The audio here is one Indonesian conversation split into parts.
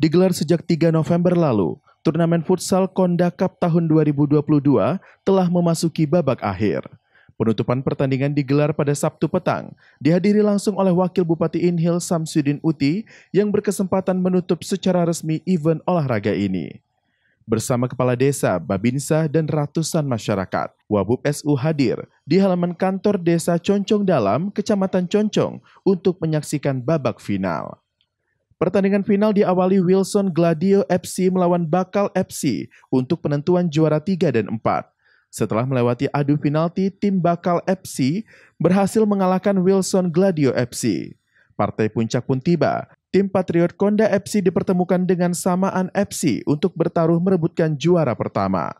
Digelar sejak 3 November lalu, turnamen futsal Konda Cup tahun 2022 telah memasuki babak akhir. Penutupan pertandingan digelar pada Sabtu petang, dihadiri langsung oleh Wakil Bupati Inhil Samsudin Uti yang berkesempatan menutup secara resmi event olahraga ini. Bersama Kepala Desa, Babinsa, dan ratusan masyarakat, Wabup SU hadir di halaman kantor desa Concong Dalam, Kecamatan Concong untuk menyaksikan babak final. Pertandingan final diawali Wilson Gladio FC melawan Bakal FC untuk penentuan juara 3 dan 4. Setelah melewati adu penalti, tim Bakal FC berhasil mengalahkan Wilson Gladio FC. Partai puncak pun tiba. Tim Patriot Konda FC dipertemukan dengan Samaan FC untuk bertaruh merebutkan juara pertama.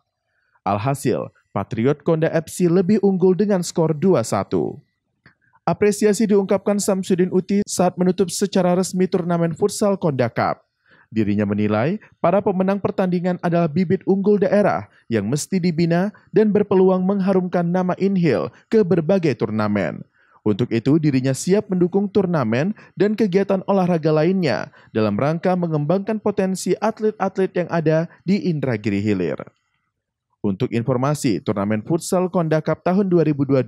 Alhasil, Patriot Konda FC lebih unggul dengan skor 2-1. Apresiasi diungkapkan Samsudin Uti saat menutup secara resmi turnamen futsal Konda Cup. Dirinya menilai para pemenang pertandingan adalah bibit unggul daerah yang mesti dibina dan berpeluang mengharumkan nama Inhil ke berbagai turnamen. Untuk itu, dirinya siap mendukung turnamen dan kegiatan olahraga lainnya dalam rangka mengembangkan potensi atlet-atlet yang ada di Indragiri Hilir. Untuk informasi, turnamen futsal Konda Cup tahun 2022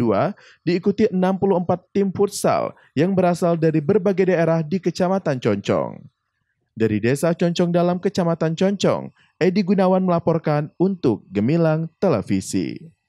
diikuti 64 tim futsal yang berasal dari berbagai daerah di Kecamatan Concong. Dari Desa Concong dalam Kecamatan Concong, Edi Gunawan melaporkan untuk Gemilang Televisi.